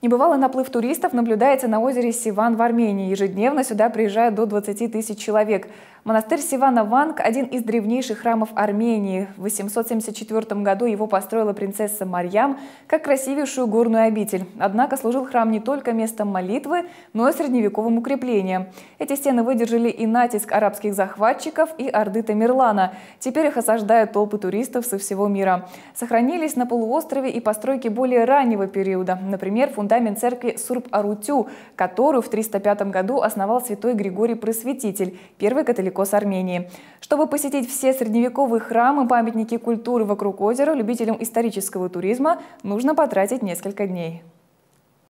Небывалый наплыв туристов наблюдается на озере Сиван в Армении. Ежедневно сюда приезжают до 20 тысяч человек. Монастырь Сивана Ванг – один из древнейших храмов Армении. В 874 году его построила принцесса Марьям как красивейшую горную обитель. Однако служил храм не только местом молитвы, но и средневековым укреплением. Эти стены выдержали и натиск арабских захватчиков, и орды Тамерлана. Теперь их осаждают толпы туристов со всего мира. Сохранились на полуострове и постройки более раннего периода. Например, фундамент фундамент церкви Сурб-Арутю, которую в 305 году основал святой Григорий Просветитель, первый католикос Армении. Чтобы посетить все средневековые храмы, памятники культуры вокруг озера, любителям исторического туризма нужно потратить несколько дней.